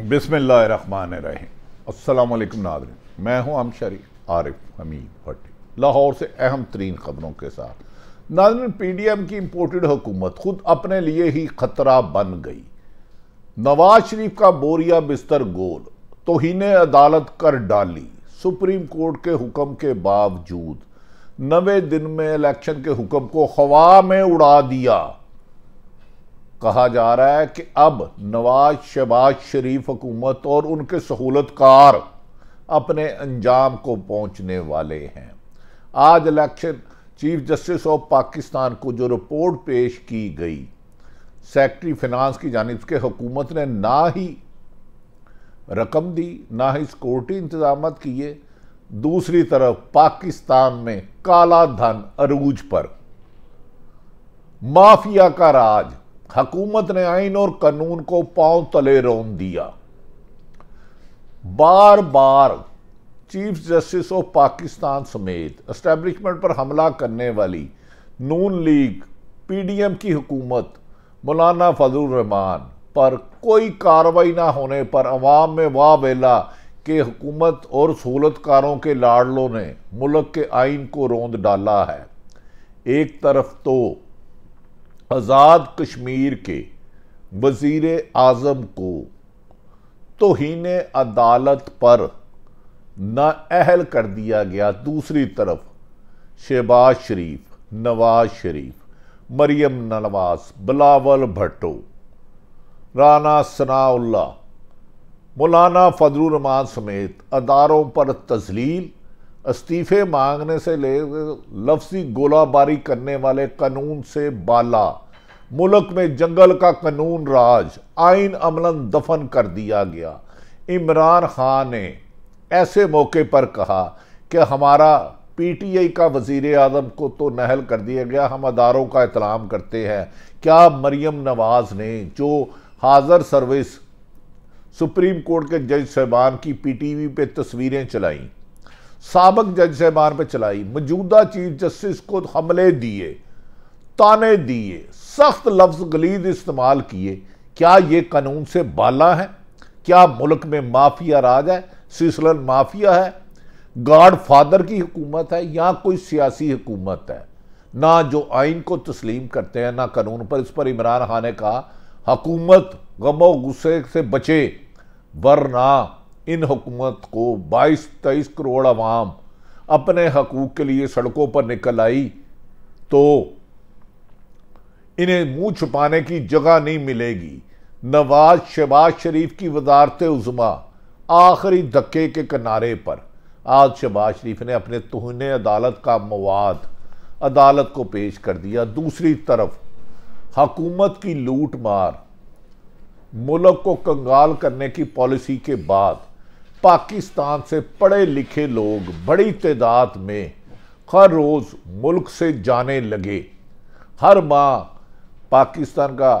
बिसमान रहीम northern मैं हूं हम शरी आरिफ हमीद भट्टी लाहौर से अहम तरीन खबरों के साथ नादरन पी डी एम की इम्पोर्टेड हुकूमत खुद अपने लिए ही खतरा बन गई नवाज शरीफ का बोरिया बिस्तर गोल तोहन अदालत कर डाली सुप्रीम कोर्ट के हुक्म के बावजूद नवे दिन में इलेक्शन के हुक्म को खवा में उड़ा दिया कहा जा रहा है कि अब नवाज शहबाज शरीफ हुकूमत और उनके सहूलतकार अपने अंजाम को पहुंचने वाले हैं आज election chief justice of Pakistan को जो रिपोर्ट पेश की गई सेक्रेटरी फिनांस की जानब के हुकूमत ने ना ही रकम दी ना ही सिक्योरिटी इंतजाम किए दूसरी तरफ पाकिस्तान में काला धन अरूज पर माफिया का राज हकूमत ने आइन और कानून को पांव तले रोन दिया बार बार चीफ जस्टिस ऑफ पाकिस्तान समेत एस्टेब्लिशमेंट पर हमला करने वाली नून लीग पीडीएम की हुकूमत मौलाना फजल रहमान पर कोई कार्रवाई ना होने पर अवाम में वाह बेला के हुकूमत और सहूलतकारों के लाडलों ने मुल्क के आइन को रोंद डाला है एक तरफ तो आज़ाद कश्मीर के वज़ीर आज़म को तोहन अदालत पर नाअहल कर दिया गया दूसरी तरफ शहबाज शरीफ नवाज शरीफ मरियम नवाज बिलावल भट्टो राना सनाउल्ला मौलाना फजलरहमान समेत अदारों पर तजलील इस्तीफे मांगने से ले लफ्जी गोलाबारी करने वाले कानून से बाला मुल्क में जंगल का कानून राज आइन अमलन दफन कर दिया गया इमरान खान ने ऐसे मौके पर कहा कि हमारा पीटीआई का वजीर आजम को तो नहल कर दिया गया हम अदारों का एहतराम करते हैं क्या मरियम नवाज ने जो हाजर सर्विस सुप्रीम कोर्ट के जज साहबान की पीटीवी पे तस्वीरें चलाईं सबक जज साहबान पर चलाई मौजूदा चीफ जस्टिस को हमले दिए ताने दिए सख्त लफ्ज गलीद इस्तेमाल किए क्या ये कानून से बाला है क्या मुल्क में माफिया राज है सिसलन माफिया है गाड फादर की हुकूमत है या कोई सियासी हुकूमत है ना जो आइन को तस्लीम करते हैं ना कानून पर इस पर इमरान खान ने कहा हकूमत गमो गुस्से से बचे वरना इन हुकूमत को 22-23 करोड़ अवाम अपने हकूक के लिए सड़कों पर निकल आई तो इन्हें मुंह छुपाने की जगह नहीं मिलेगी नवाज शहबाज शरीफ की वजारत उज़मा आखिरी धक्के के किनारे पर आज शहबाज शरीफ ने अपने तोहने अदालत का मवाद अदालत को पेश कर दिया दूसरी तरफ हकूमत की लूट मार मुल्क को कंगाल करने की पॉलिसी के बाद पाकिस्तान से पढ़े लिखे लोग बड़ी तादाद में हर रोज़ मुल्क से जाने लगे हर माह पाकिस्तान का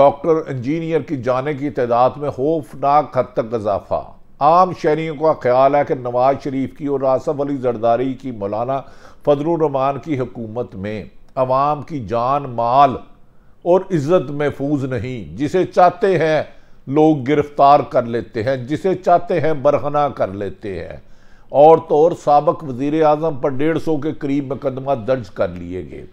डॉक्टर इंजीनियर की जाने की तादाद में खौफनाक हद तक इजाफा आम शहरीों का ख्याल है कि नवाज शरीफ की और आसफ अली जरदारी की मौलाना फजलरहमान की हुकूमत में अवाम की जान माल और इज़्ज़त महफूज नहीं जिसे चाहते हैं लोग गिरफ्तार कर लेते हैं जिसे चाहते हैं बरहना कर लेते हैं और तो और सबक वजीर आजम पर डेढ़ सौ के करीब मुकदमा दर्ज कर लिए गए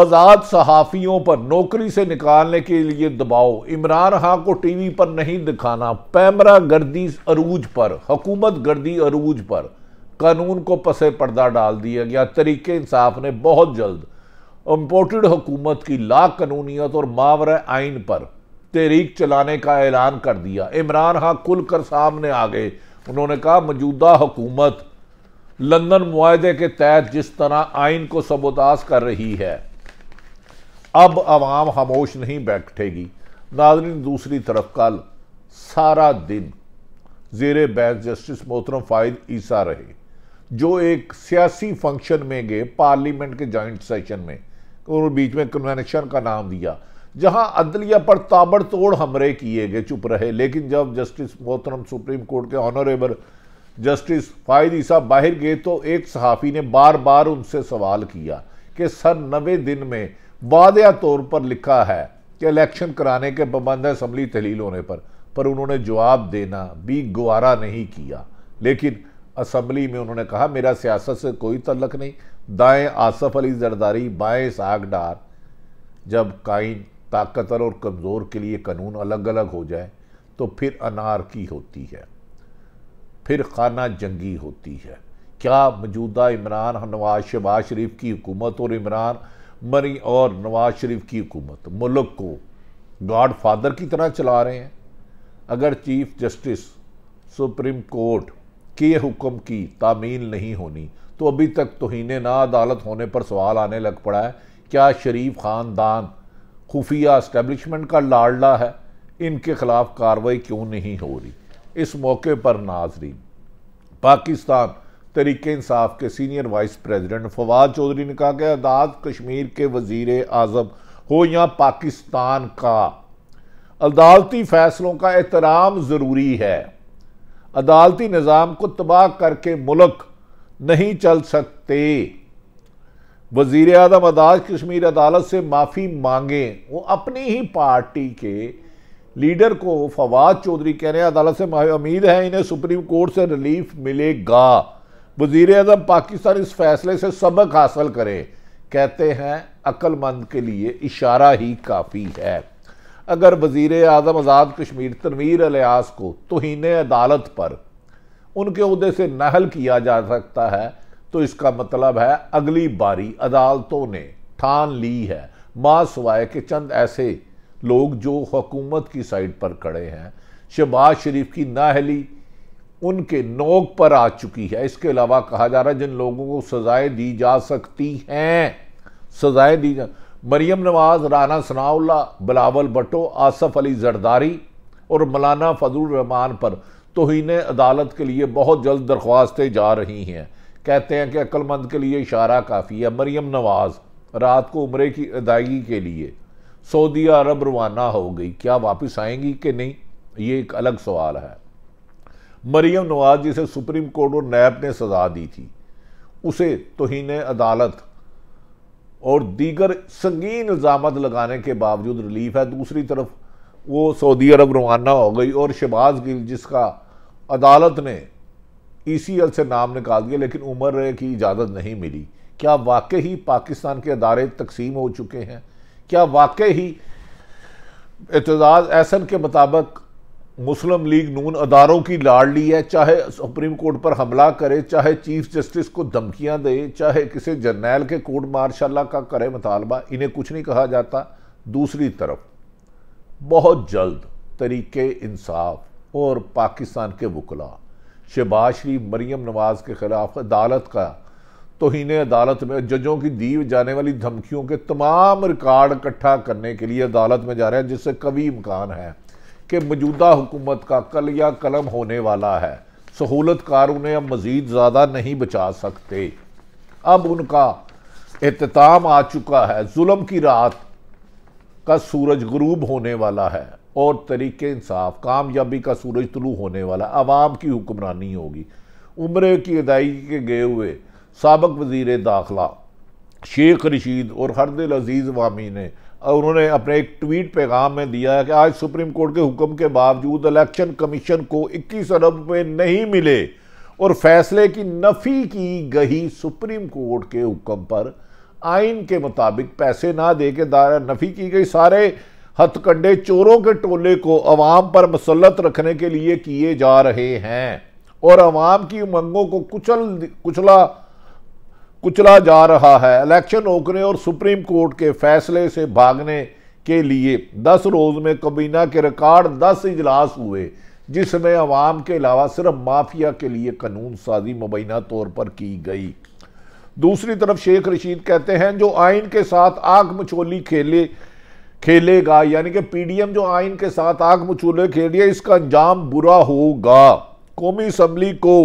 आज़ाद सहाफ़ियों पर नौकरी से निकालने के लिए दबाव इमरान खां को टी वी पर नहीं दिखाना पैमरा गर्दी अरूज पर हकूमत गर्दी अरूज पर कानून को पसे पर्दा डाल दिया गया तरीके इंसाफ ने बहुत जल्द इम्पोर्टेड हुकूमत की ला कानूनीत और मावरा आइन पर तहरीक चलाने का ऐलान कर दिया इमरान हाँ खुल कर सामने आ गए उन्होंने कहा मौजूदा हुकूमत लंदन माहे के तहत जिस तरह आइन को सबोदास कर रही है अब आवाम खामोश नहीं बैठेगी नाजरीन दूसरी तरफ कल सारा दिन जेर बैस जस्टिस मोहतरम फायद ईसा रहे जो एक सियासी फंक्शन में गए पार्लियामेंट के जॉइंट सेशन में और बीच में कन्वेंशन का नाम दिया जहां अदलिया पर ताबड़तोड़ हमरे किए गए चुप रहे लेकिन जब जस्टिस मोहतरम सुप्रीम कोर्ट के ऑनरेबल जस्टिस फायद ईसा बाहर गए तो एक सहाफ़ी ने बार बार उनसे सवाल किया कि सर नवे दिन में वादा तौर पर लिखा है कि इलेक्शन कराने के पाबंद असम्बली तहलील होने पर पर उन्होंने जवाब देना भी गुवारा नहीं किया लेकिन असम्बली में उन्होंने कहा मेरा सियासत से कोई तल्लक नहीं दाएं आसफ अली जरदारी बाएं साग डार जब काइन ताकतवर और कमज़ोर के लिए कानून अलग अलग हो जाए तो फिर अनारकी होती है फिर खाना जंगी होती है क्या मौजूदा इमरान नवाज शहबाज शरीफ की हुकूमत और इमरान मरी और नवाज शरीफ की हुकूमत मुल्क को गॉड फादर की तरह चला रहे हैं अगर चीफ जस्टिस सुप्रीम कोर्ट के हुक्म की तामील नहीं होनी तो अभी तक तोहने ना अदालत होने पर सवाल आने लग पड़ा है क्या शरीफ ख़ानदान खुफिया इस्टेबलिशमेंट का लाडला है इनके ख़िलाफ़ कार्रवाई क्यों नहीं हो रही इस मौके पर नाजरीन पाकिस्तान तरीके इंसाफ के senior vice president Fawad Chaudhry ने कहा कि आज़ाद कश्मीर के वजीर आज़म हो या पाकिस्तान का अदालती फ़ैसलों का एहतराम ज़रूरी है अदालती निज़ाम को तबाह करके मुल्क नहीं चल सकते वजीर अजम आज़ाद कश्मीर अदालत से माफ़ी मांगें वो अपनी ही पार्टी के लीडर को फवाद चौधरी कह रहे हैं अदालत से उम्मीद है इन्हें सुप्रीम कोर्ट से रिलीफ मिलेगा वजीर अजम पाकिस्तान इस फैसले से सबक हासिल करे कहते हैं अक्लमंद के लिए इशारा ही काफ़ी है अगर वजीर अजम आज़ाद कश्मीर तनवीर अलियास को तोहन अदालत पर उनके अहदे से नहल किया जा सकता है तो इसका मतलब है अगली बारी अदालतों ने ठान ली है माँ सवाए के चंद ऐसे लोग जो हुकूमत की साइड पर खड़े हैं शहबाज शरीफ की नाहली उनके नोक पर आ चुकी है इसके अलावा कहा जा रहा है जिन लोगों को सजाएं दी जा सकती हैं सजाएं दी जा मरियम नवाज राना सनाउल्ला बिलावल भट्टो आसफ अली जरदारी और मौलाना फजल रहमान पर तोहन अदालत के लिए बहुत जल्द दरख्वास्तें जा रही हैं कहते हैं कि अक्लमंद के लिए इशारा काफ़ी है मरियम नवाज़ रात को उम्र की अदायगी के लिए सऊदी अरब रवाना हो गई क्या वापस आएंगी कि नहीं ये एक अलग सवाल है मरियम नवाज जिसे सुप्रीम कोर्ट और नैब ने सजा दी थी उसे तोहन अदालत और दीगर संगीन इल्ज़ाम लगाने के बावजूद रिलीफ है दूसरी तरफ वो सऊदी अरब रवाना हो गई और शबाज गिल जिसका अदालत ने ई से नाम निकाल दिया लेकिन उम्र की इजाज़त नहीं मिली क्या वाकई ही पाकिस्तान के अदारे तकसीम हो चुके हैं क्या वाकई ही एतजाज़ एहसन के मुताबिक मुस्लिम लीग नून अदारों की लाड़ ली है चाहे सुप्रीम कोर्ट पर हमला करे चाहे चीफ जस्टिस को धमकियां दे चाहे किसी जर्नैल के कोर्ट मार्शाला का करे मुतालबा इन्हें कुछ नहीं कहा जाता दूसरी तरफ बहुत जल्द तरीके इंसाफ और पाकिस्तान के वकला शहबाज शरीफ मरीम नवाज के ख़िलाफ़ अदालत का तोहन अदालत में जजों की दी जाने वाली धमकियों के तमाम रिकॉर्ड इकट्ठा करने के लिए अदालत में जा रहे हैं जिससे कभी इम्कान है कि मौजूदा हुकूमत का कल या कलम होने वाला है सहूलत कार उन्हें अब मज़ीद ज़्यादा नहीं बचा सकते अब उनका अहतमाम आ चुका है जुल्म की रात का सूरज गरूब होने वाला है और तरीके इंसाफ कामयाबी का सूरज तुलू होने वाला आवाम की हुक्मरानी होगी उम्र की अदायगी के गए हुए सबक वजीर दाखिला शेख रशीद और हरदिल अजीज़ वामी ने और उन्होंने अपने एक ट्वीट पैगाम में दिया है कि आज सुप्रीम कोर्ट के हुक्म के बावजूद इलेक्शन कमीशन को इक्कीस अरब रुपये नहीं मिले और फैसले की नफ़ी की गई सुप्रीम कोर्ट के हुक्म पर आइन के मुताबिक पैसे ना दे के दायरा नफी की गई सारे हथकंडे चोरों के टोले को अवाम पर मुसलत रखने के लिए किए जा रहे हैं और अवाम की उमंगों को कुचल कुचला कुचला जा रहा है इलेक्शन रोकने और सुप्रीम कोर्ट के फैसले से भागने के लिए दस रोज़ में कबीना के रिकॉर्ड दस इजलास हुए जिसमें अवाम के अलावा सिर्फ माफिया के लिए कानून साजी मुबैना तौर पर की गई दूसरी तरफ शेख रशीद कहते हैं जो आइन के साथ आग मचोली खेले खेलेगा यानी कि पीडीएम जो आइन के साथ आग मचोले खेलिए इसका अंजाम बुरा होगा कौमी असम्बली को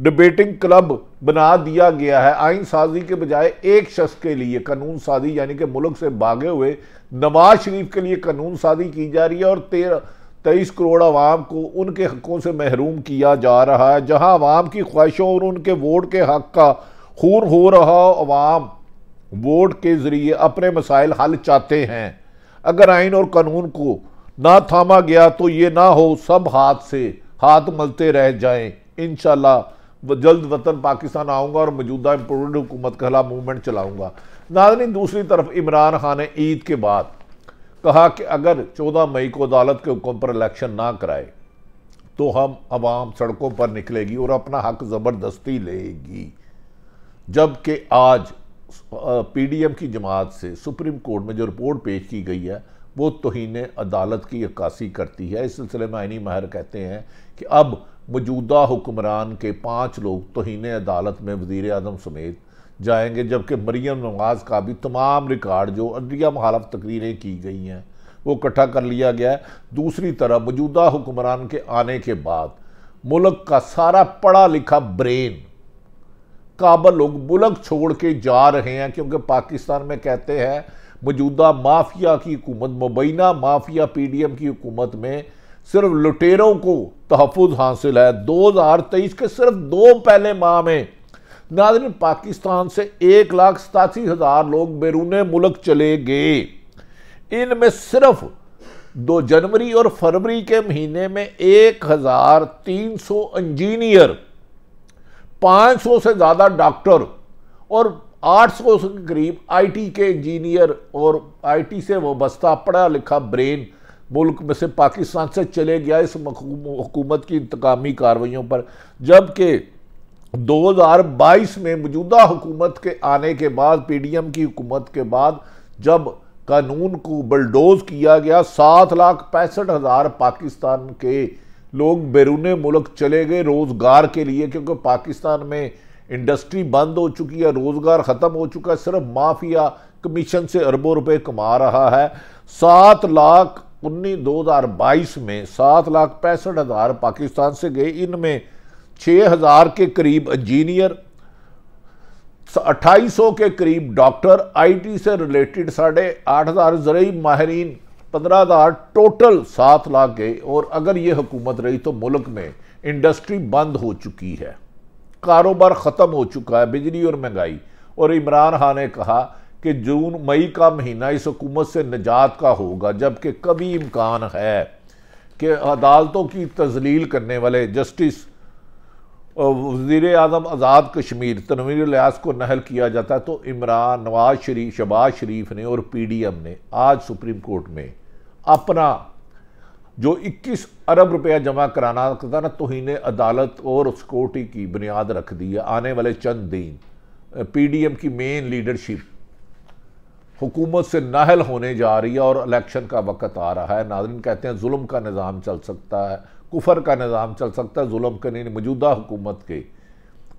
डिबेटिंग क्लब बना दिया गया है आइन साजी के बजाय एक शख्स के लिए कानून साजी यानी कि मुल्क से भागे हुए नवाज शरीफ के लिए कानून साजी की जा रही है और तेरह तेईस करोड़ आवाम को उनके हकों से महरूम किया जा रहा है जहां आवाम की ख्वाहिशों और उनके वोट के हक का खूर हो रहा अवाम वोट के ज़रिए अपने मसाइल हल चाहते हैं अगर आइन और कानून को ना थामा गया तो ये ना हो सब हाथ से हाथ मलते रह जाएं इन जल्द वतन पाकिस्तान आऊँगा और मौजूदा इम्पोर्टेंट हुकूमत का खिलाफ मूवमेंट चलाऊँगा नाजरीन दूसरी तरफ इमरान खान ने ईद के बाद कहा कि अगर चौदह मई को अदालत के हुक्म पर इलेक्शन ना कराए तो हम आवाम सड़कों पर निकलेगी और अपना हक ज़बरदस्ती लेगी जबकि आज पीडीएम की जमात से सुप्रीम कोर्ट में जो रिपोर्ट पेश की गई है वो तोहन अदालत की अक्सी करती है इस सिलसिले में आइनी माहर कहते हैं कि अब मौजूदा हुक्मरान के पाँच लोग तोहन अदालत में वजीर अजम समेत जाएंगे जबकि मरीम नवाज का भी तमाम रिकॉर्ड जो अदलिया महारफ तकरीरें की गई हैं वो इकट्ठा कर लिया गया है दूसरी तरफ मौजूदा हुक्मरान के आने के बाद मुल्क का सारा पढ़ा लिखा ब्रेन काबल लोग मुलक छोड़ के जा रहे हैं क्योंकि पाकिस्तान में कहते हैं मौजूदा माफिया की हुकूमत मुबैना माफिया पी डी एम की हुकूमत में सिर्फ लुटेरों को तहफ़ हासिल है दो हज़ार तेईस के सिर्फ दो पहले माह में नाजन पाकिस्तान से एक लाख सतासी हज़ार लोग बैरून मुल्क चले गए इनमें सिर्फ दो जनवरी और फरवरी के महीने में एक हज़ार तीन सौ इंजीनियर 500 से ज़्यादा डॉक्टर और 800 के करीब आईटी के इंजीनियर और आईटी से वस्ता पढ़ा लिखा ब्रेन मुल्क में से पाकिस्तान से चले गया इस हुकूमत की इंतकामी कार्रवाइयों पर जबकि 2022 में मौजूदा हुकूमत के आने के बाद पीडीएम की हुकूमत के बाद जब कानून को बलडोज किया गया सात लाख पैंसठ हज़ार पाकिस्तान के लोग बैरून मुल्क चले गए रोज़गार के लिए क्योंकि पाकिस्तान में इंडस्ट्री बंद हो चुकी है रोज़गार ख़त्म हो चुका है सिर्फ माफिया कमीशन से अरबों रुपए कमा रहा है सात लाख उन्नीस दो हज़ार बाईस में सात लाख पैंसठ हज़ार पाकिस्तान से गए इनमें छः हज़ार के करीब इंजीनियर अट्ठाईस सौ के करीब डॉक्टर आई टी से रिलेटेड साढ़े आठ हज़ार जरिए माहरीन पंद्रह हज़ार टोटल सात लाख गए और अगर ये हुकूमत रही तो मुल्क में इंडस्ट्री बंद हो चुकी है कारोबार ख़त्म हो चुका है बिजली और महंगाई और इमरान खान ने कहा कि जून मई का महीना इस हुकूमत से निजात का होगा जबकि कभी इम्कान है कि अदालतों की तजलील करने वाले जस्टिस वजीर अजम आज़ाद कश्मीर तनवीर लियास को नहल किया जाता है तो इमरान नवाज शरीफ शबाज शरीफ ने और पी डी एम ने आज सुप्रीम कोर्ट में अपना जो इक्कीस अरब रुपया जमा कराना था ना तोहन अदालत और सिक्योरिटी की बुनियाद रख दी है आने वाले चंद दिन पी डी एम की मेन लीडरशिप हुकूमत से नाहल होने जा रही है और इलेक्शन का वक्त आ रहा है नाजरन कहते हैं जुल्म का निज़ाम चल सकता है कुफर का निज़ाम चल सकता है जुलम के नहीं मौजूदा हुकूमत के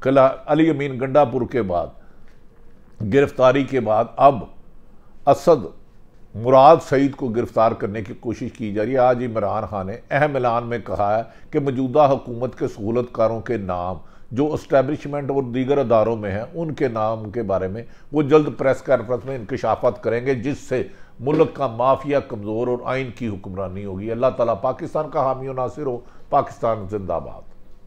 कला अली अमीन गंडापुर के बाद गिरफ्तारी के बाद अब असद मुराद सईद को गिरफ्तार करने की कोशिश की जा रही है आज इमरान खान ने अहम ऐलान में कहा है कि मौजूदा हुकूमत के सहूलतकारों के नाम जो इस्टेबलिशमेंट और दीगर अदारों में हैं उनके नाम के बारे में वो जल्द प्रेस कॉन्फ्रेंस में इंकशाफत करेंगे जिससे मुल्क का माफिया कमज़ोर और आइन की हुक्मरानी होगी अल्लाह ताला पाकिस्तान का हामी नासिर हो पाकिस्तान जिंदाबाद